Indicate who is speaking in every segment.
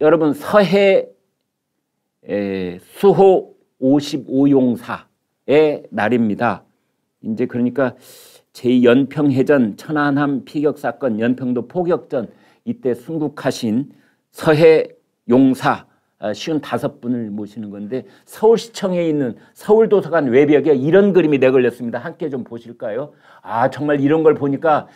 Speaker 1: 여러분 서해 에, 수호 55용사의 날입니다. 이제 그러니까 제2연평해전 천안함 피격사건 연평도 포격전 이때 순국하신 서해 용사 쉬운 아, 다섯 분을 모시는 건데 서울시청에 있는 서울도서관 외벽에 이런 그림이 내걸렸습니다. 함께 좀 보실까요? 아 정말 이런 걸 보니까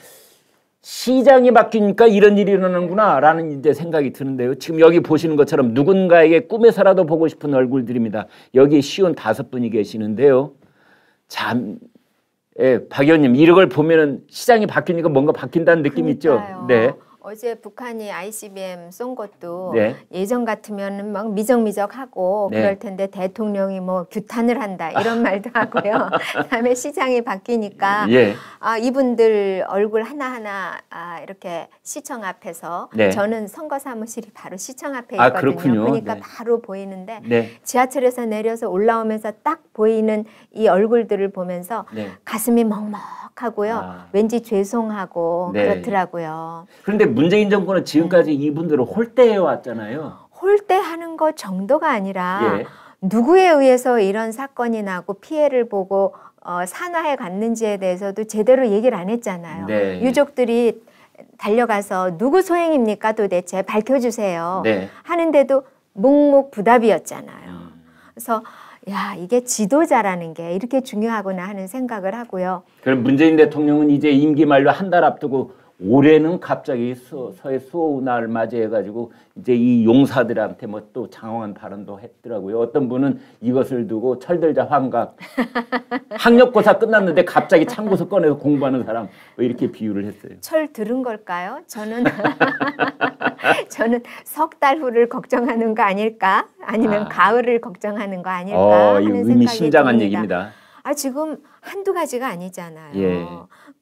Speaker 1: 시장이 바뀌니까 이런 일이 일어나는구나 라는 이제 생각이 드는데요. 지금 여기 보시는 것처럼 누군가에게 꿈에서라도 보고 싶은 얼굴들입니다. 여기 쉬운 다섯 분이 계시는데요. 참, 예, 박 의원님 이걸 보면은 시장이 바뀌니까 뭔가 바뀐다는 느낌이 있죠. 네.
Speaker 2: 어제 북한이 ICBM 쏜 것도 네. 예전 같으면 막 미적미적하고 네. 그럴 텐데 대통령이 뭐 규탄을 한다 이런 말도 하고요. 그다음에 시장이 바뀌니까 예. 아 이분들 얼굴 하나하나 아 이렇게 시청 앞에서 네. 저는 선거 사무실이 바로 시청 앞에 아, 있거든요. 아, 그러니까 바로 보이는데 네. 지하철에서 내려서 올라오면서 딱 보이는 이 얼굴들을 보면서 네. 가슴이 먹먹하고요. 아. 왠지 죄송하고 그렇더라고요.
Speaker 1: 그런데 문재인 정권은 네. 지금까지 네. 이분들을 홀대해 왔잖아요.
Speaker 2: 홀대하는 것 정도가 아니라 예. 누구에 의해서 이런 사건이 나고 피해를 보고 어, 산화해 갔는지에 대해서도 제대로 얘기를 안 했잖아요. 네. 유족들이 달려가서 누구 소행입니까 도대체 밝혀주세요 네. 하는데도 묵묵부답이었잖아요. 음. 그래서 야 이게 지도자라는 게 이렇게 중요하구나 하는 생각을 하고요.
Speaker 1: 그럼 문재인 대통령은 이제 임기 말로 한 달 앞두고 올해는 갑자기 서, 서해 수호날 맞이해가지고 이제 이 용사들한테 뭐 또 장황한 발언도 했더라고요. 어떤 분은 이것을 두고 철들자 환각 학력고사 끝났는데 갑자기 참고서 꺼내서 공부하는 사람 뭐 이렇게 비유를 했어요.
Speaker 2: 철 들은 걸까요? 저는 저는 석달 후를 걱정하는 거 아닐까? 아니면 아. 가을을 걱정하는 거 아닐까? 어, 하는 의미심장한 얘기입니다. 아 지금 한두 가지가 아니잖아요. 예.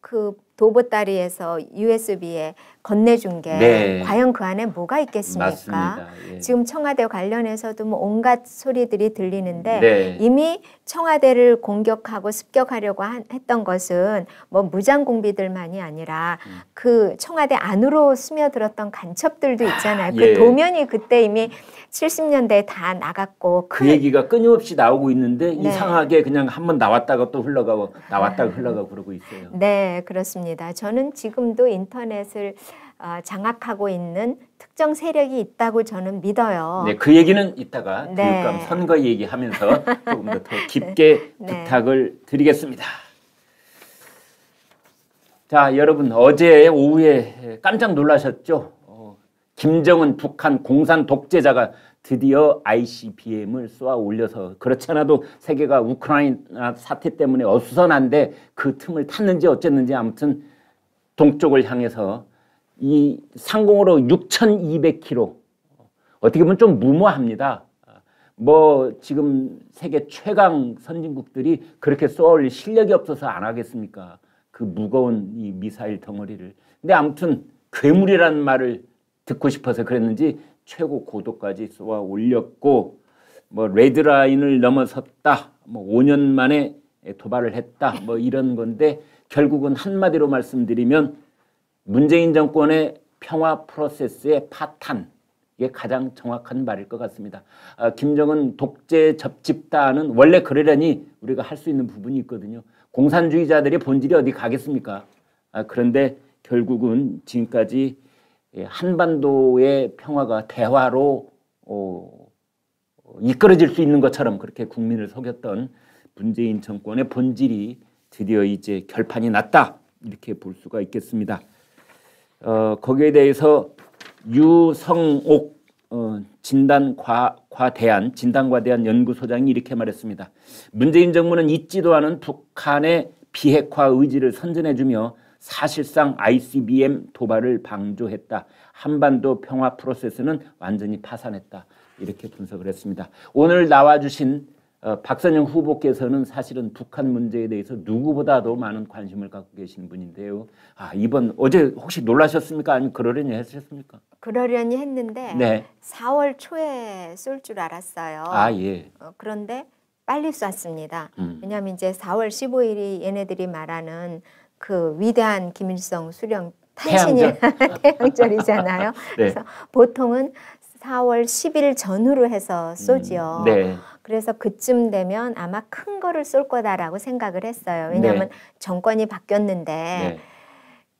Speaker 2: 그 도보따리에서 USB에 건네준 게 네. 과연 그 안에 뭐가 있겠습니까? 예. 지금 청와대 관련해서도 뭐 온갖 소리들이 들리는데 네. 이미 청와대를 공격하고 습격하려고 한, 했던 것은 뭐 무장 공비들만이 아니라 음. 그 청와대 안으로 스며들었던 간첩들도 있잖아요. 아, 그 예. 도면이 그때 이미 70년대에 다 나갔고
Speaker 1: 그 큰... 얘기가 끊임없이 나오고 있는데 네. 이상하게 그냥 한번 나왔다가 또 흘러가고 나왔다가 흘러가고 그러고 있어요.
Speaker 2: 네, 그렇습니다. 있습니다. 저는 지금도 인터넷을 아, 장악하고 있는 특정 세력이 있다고 저는 믿어요. 네,
Speaker 1: 그 얘기는 이따가 네. 교육감 선거 얘기하면서 조금 더, 더 네. 깊게 네. 부탁을 드리겠습니다. 자, 여러분 어제 오후에 깜짝 놀라셨죠? 김정은 북한 공산 독재자가 드디어 ICBM을 쏘아 올려서 그렇지 않아도 세계가 우크라이나 사태 때문에 어수선한데 그 틈을 탔는지 어쨌는지 아무튼 동쪽을 향해서 이 상공으로 6,200km 어떻게 보면 좀 무모합니다. 뭐 지금 세계 최강 선진국들이 그렇게 쏘아올 실력이 없어서 안 하겠습니까? 그 무거운 이 미사일 덩어리를. 근데 아무튼 괴물이라는 말을 듣고 싶어서 그랬는지 최고 고도까지 쏘아 올렸고 뭐 레드라인을 넘어섰다. 뭐 5년 만에 도발을 했다. 뭐 이런 건데 결국은 한마디로 말씀드리면 문재인 정권의 평화 프로세스의 파탄. 이게 가장 정확한 말일 것 같습니다. 아, 김정은 독재 접집다는 원래 그러려니 우리가 할 수 있는 부분이 있거든요. 공산주의자들의 본질이 어디 가겠습니까? 아, 그런데 결국은 지금까지 예, 한반도의 평화가 대화로 어, 이끌어질 수 있는 것처럼 그렇게 국민을 속였던 문재인 정권의 본질이 드디어 이제 결판이 났다 이렇게 볼 수가 있겠습니다. 어, 거기에 대해서 유성옥 어, 진단과 대한 진단과 대한 연구소장이 이렇게 말했습니다. 문재인 정부는 잊지도 않은 북한의 비핵화 의지를 선전해주며 사실상 ICBM 도발을 방조했다. 한반도 평화 프로세스는 완전히 파산했다. 이렇게 분석을 했습니다. 오늘 나와주신 어, 박선영 후보께서는 사실은 북한 문제에 대해서 누구보다도 많은 관심을 갖고 계신 분인데요. 아 이번 어제 혹시 놀라셨습니까? 아니면 그러려니 했셨습니까?
Speaker 2: 그러려니 했는데 네. 4월 초에 쏠 줄 알았어요. 아 예. 어, 그런데 빨리 쐈습니다. 음. 왜냐하면 이제 4월 15일이 얘네들이 말하는 그 위대한 김일성 수령 탄신일 태양절. 이잖아요 네. 그래서 보통은 4월 10일 전후로 해서 음, 쏘지요. 음, 네. 그래서 그쯤 되면 아마 큰 거를 쏠 거다라고 생각을 했어요. 네. 왜냐하면 네. 정권이 바뀌었는데 네.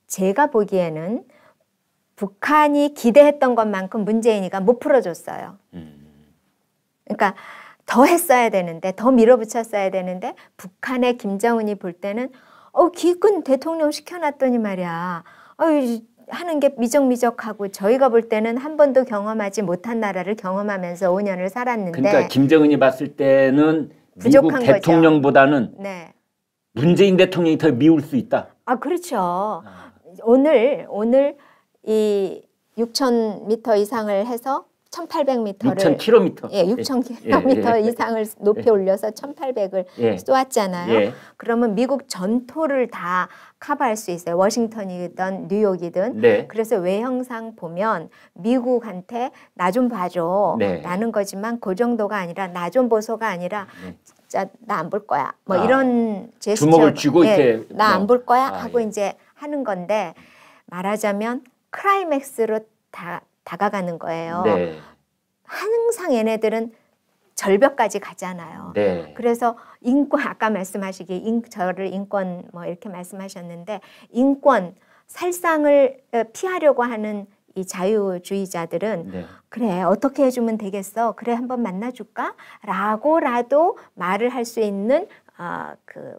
Speaker 2: 제가 보기에는 북한이 기대했던 것만큼 문재인이가 못 풀어줬어요. 음. 그러니까 더 했어야 되는데 더 밀어붙였어야 되는데 북한의 김정은이 볼 때는 어, 기근 대통령 시켜놨더니 말이야. 어, 하는 게 미적미적하고 저희가 볼 때는 한 번도 경험하지 못한 나라를 경험하면서 5년을 살았는데 그러니까
Speaker 1: 김정은이 봤을 때는 미국 대통령보다는 네. 문재인 대통령이 더 미울 수 있다.
Speaker 2: 아 그렇죠. 아. 오늘 오늘 이 6,000m 이상을 해서 1800m를 6000km. 예, 6000km 예, 예, 이상을 높이 예. 올려서 1800을 예. 쏘았잖아요. 예. 그러면 미국 전토를 다 커버할 수 있어요. 워싱턴이든 뉴욕이든. 네. 그래서 외형상 보면 미국한테 나 좀 봐줘. 네. 라는 거지만 그 정도가 아니라 나 좀 보소가 아니라 네. 진짜 나안 볼 거야. 뭐 아, 이런 제스처. 주먹을 쥐고 이렇게 나 안볼 뭐. 거야 아, 하고 아, 이제 하는 건데 말하자면 크라이맥스로 다 다가가는 거예요. 네. 항상 얘네들은 절벽까지 가잖아요. 네. 그래서 인권 아까 말씀하시기 인, 저를 인권 뭐 이렇게 말씀하셨는데 인권 살상을 피하려고 하는 이 자유주의자들은 네. 그래 어떻게 해주면 되겠어 그래 한번 만나줄까라고라도 말을 할 수 있는 어, 그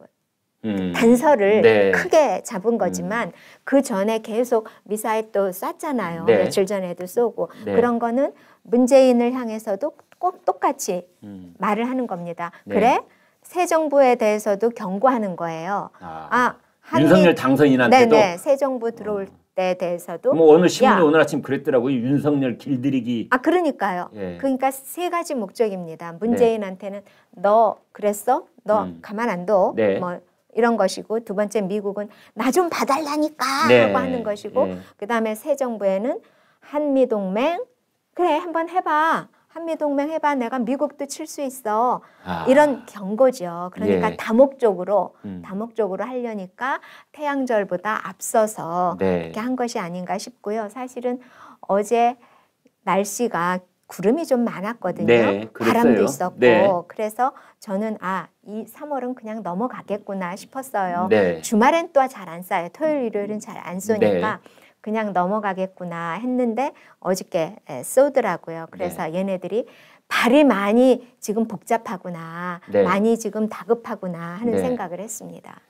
Speaker 2: 음. 단서를 네. 크게 잡은 거지만 음. 그 전에 계속 미사일 또 쐈잖아요. 네. 며칠 전에도 쏘고 네. 그런 거는 문재인을 향해서도 꼭 똑같이 음. 말을 하는 겁니다. 네. 그래 새 정부에 대해서도 경고하는 거예요. 아, 아 한미, 윤석열 당선인한테도 네네, 네. 새 정부 들어올 어. 때 대해서도 뭐 오늘 신문이 오늘
Speaker 1: 아침 그랬더라고요. 윤석열 길들이기.
Speaker 2: 아 그러니까요. 예. 그러니까 세 가지 목적입니다. 네. 문재인한테는 너 그랬어? 너 음. 가만 안 둬. 뭐 이런 것이고 두 번째 미국은 나 좀 봐달라니까 네. 하고 하는 것이고 네. 음. 그 다음에 새 정부에는 한미 동맹 그래 한번 해봐 한미 동맹 해봐 내가 미국도 칠 수 있어
Speaker 1: 아. 이런
Speaker 2: 경고죠. 그러니까 예. 다목적으로 음. 다목적으로 하려니까 태양절보다 앞서서 네. 이렇게 한 것이 아닌가 싶고요. 사실은 어제 날씨가 구름이 좀 많았거든요. 네, 바람도 있었고 네. 그래서 저는 아이 3월은 그냥 넘어가겠구나 싶었어요. 네. 주말엔 또 잘안 싸요. 토요일 일요일은 잘안 네. 쏘니까 그냥 넘어가겠구나 했는데 어저께 예, 쏘더라고요. 네. 그래서 얘네들이 발이 많이 지금 복잡하구나, 네. 많이 지금 다급하구나 하는 생각을 했습니다.